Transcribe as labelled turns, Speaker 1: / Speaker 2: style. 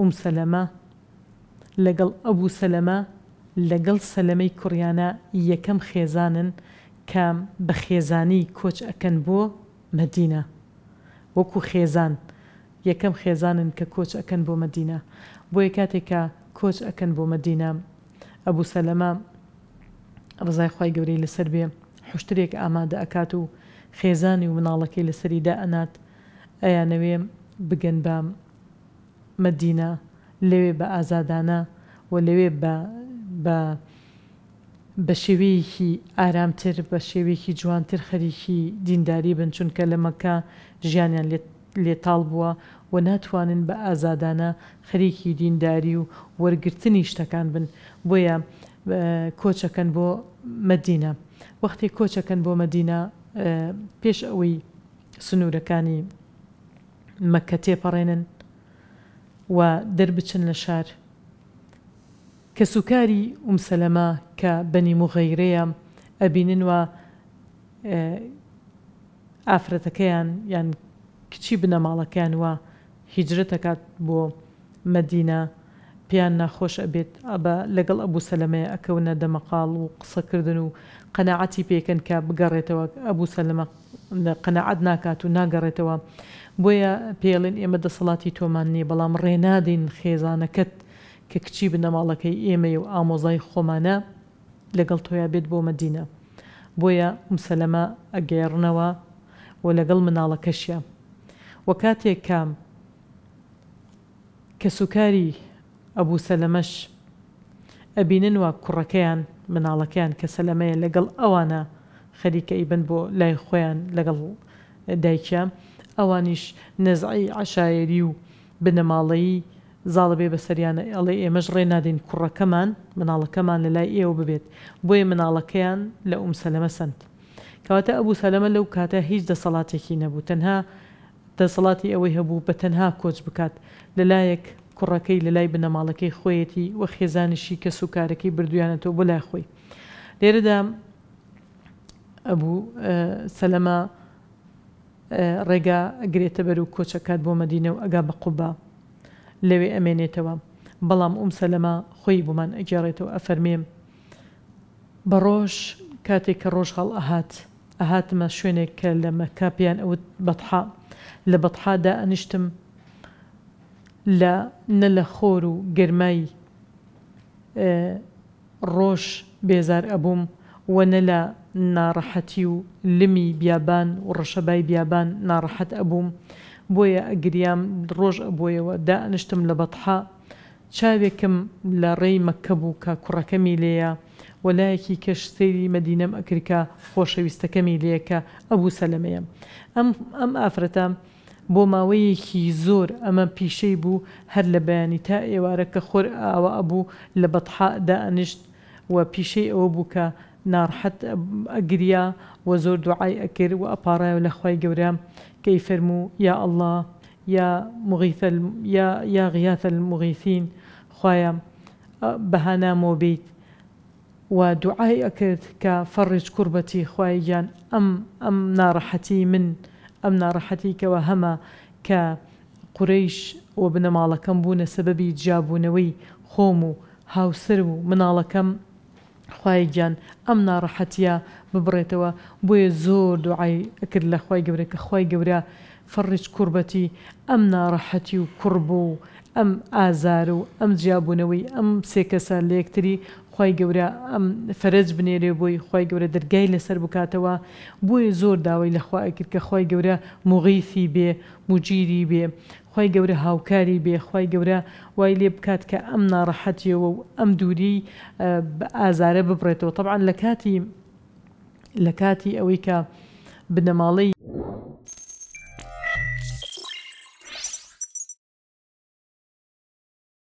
Speaker 1: ئوم سەلەمە لەگەڵ ئەبوو سەلەمە لەگەڵ سەلەمەی کوڕیانە یەکەم خێزانن کە بە خێزانی کۆچ ئەکەن بۆ مەدینە وەکو خێزان یەکەم خێزانن کە کۆچ ئەکەن بۆ مەدینە بۆ یە کاتێکە کۆچ ئەکەن بۆ مەدینە ئەبوو سەلەمە ڕزای خی گەورەی لەسەر بێ حشتێک ئامادە ئەکات و خێزانی و مناڵەکەی لەسەریدا ئەنات ئەیانەوێ بگەن بام مدینە لەوێ بە ئازادانە و لەوێ بە بە شێوەیەکی ئارامتر بە شێوەیەکی جوانتر خەریکی دینداری بن چونکە لە مەکە ژیانیان لێتال بووە و ناتوانن بە ئازادانە خەریکی دینداری و وەرگرتنی شتەکان بن بۆیە کۆچەکەن بۆ مدینە وەختی کۆچەکەن بۆ مدینە پێش ئەوەی سنوورەکانی مەکە تێپەڕێنن و دەربچن لە شار کە سوکاری ئومسەلەما کە بەنی مغەیرەیە ئەبینن وە ئافرەتەکەیان یان کچی بنەماڵەکەیان وە هیجرەتەکات بۆ مەدینە پیان ناخۆش ئەبێت ئەبە لەگەڵ ئەبوو سەلمەیە ئەکەونە دەمەقال و قسەکردن و قەنەعاتی پێکەن کە بگەڕێتەوە ئەبوو سەلمە قەنەعات ناکات و ناگەڕێتەوە بۆیە پێڵێن ئێمە دەسەڵاتی تۆمان نییە بەڵام ڕێنادین خێزانەکەت کە کچی بنەماڵەکەی ئێمە و ئامۆزای خۆمانە لەگەڵ تۆیا بێت بۆ مەدینە بۆیە مسلەمە ئەگەێڕنەوە و لەگەڵ مناڵەکەشە وە کاتێک کام کە سوکاری ئەبوو سەلەمەش ئەبینن وە کوڕەکەیان مناڵەکەیان کە سەلەمەیە لەگەڵ ئەوانە خەریکە ئیبن بۆ لای خۆیان لەگەڵ دایکە ئەوانیش نەزعی عشاعری و بنەماڵەیی زاڵبێ بەسەریانە ئەڵێ ئێمەش ڕێ نادەین کوڕەکەمان مناڵەکەمان لە لای ئێوە ببێت بۆیە مناڵەکەیان لە ئومسەلەمە سند کەواتە ئەبوو سەلەمە لەو کاتە هیچ دەسەڵاتێکی نەبوو تەنها دەسەڵاتی ئەوەی هەبوو بە تەنها کۆچ بکات لەلایەک کوڕەکەی لە لای بنەماڵەکەی خۆیەتی وە خێزانشی کە سوکارەکەی بردویانەتەوە بۆ لای خۆی لێرەدا ئەبوو سەلەمە ڕێگا گرێتە بەر و کۆچەکات بۆ مەدینە و ئەگا بە قوبا لەوێ ئەمێنێتەوە بەڵام ئومسەلەما خۆی بمان ئەگەڕێتەوە ئەفەرمێم بە ڕۆژ کاتێک کە ڕۆژ هەڵ ئەهات ئەهاتمە شوێنێک کە لە مەکاپیان ئەوت بەتحا لە بەتحادا ئەنیشتم لە نە لە خۆر و گەرمایی ڕۆژ بێزار ئەبووم وە نە لە ناڕەحەتی و لمی بیابان و ڕەشەبای بیابان ناڕەحەت ئەبووم بۆیە ئەگریام ڕۆژ ئەبوویەوە دانشتم لە بەتحا چاوێکم لە ڕێی مەکە بوو کە کوڕەکەمی لێە وەلایەکی کەش سێری مەدینەم ئەکریکا خۆشەویستەکەمی لێەکە ئەبوو سەلمەیەم ئەم ئەم ئافرەتە بۆ ماوەیەکی زۆر ئەمە پیشەی بوو هەر لە بەیانی تا ئێوارە کە خۆر ئاوە ئەبوو لە بەتحادا ئەنیشت و پیشەی ئەوە بووکە ناڕحەت ئەگریا وە زۆر دوعای ئەکرد و ئەپارایە لە خی گەورە يا فرموو يا ئەله یا مغیثە یا غیاثە مغیسین خویە بەهانامۆ بیت و دوعای ئەکرد کە فەڕێج کوربەتی خوای گیان ئەم من أم نارحتي كوهما هەمە کە قورەیش و سببي بوونە سەبەبی جیاببوونەوەی خۆم و هاوسرم خی گیان ئەم ناڕەحەتە ببڕێتەوە بۆیە زۆر دوعای ئەکرد لە خی گەورە کە خی گەورە فەڕیچ کوربەتی ئەم ناڕەحەتی و کوڕبوو ئەم ئازار و ئەم جیابوونەوەی ئەم سێکەسە لە یەکتری خی گەورە ئەم فەرج بنێرێ بۆی خی گەورە دەرگای لەسەر بکاتەوە بۆیە زۆر داوای لەخوای کرد کە خی گەورە مغیفی بێ مجیری بێ خی گەورە هاوکاری بێ خی گەورە وای لێ بکات کە ئەم ناڕەحەتیەوە و ئەم دووری ئازارە ببڕێتەوە طبعاان لە کاتی لە کاتی ئەوەی کە بنەماڵی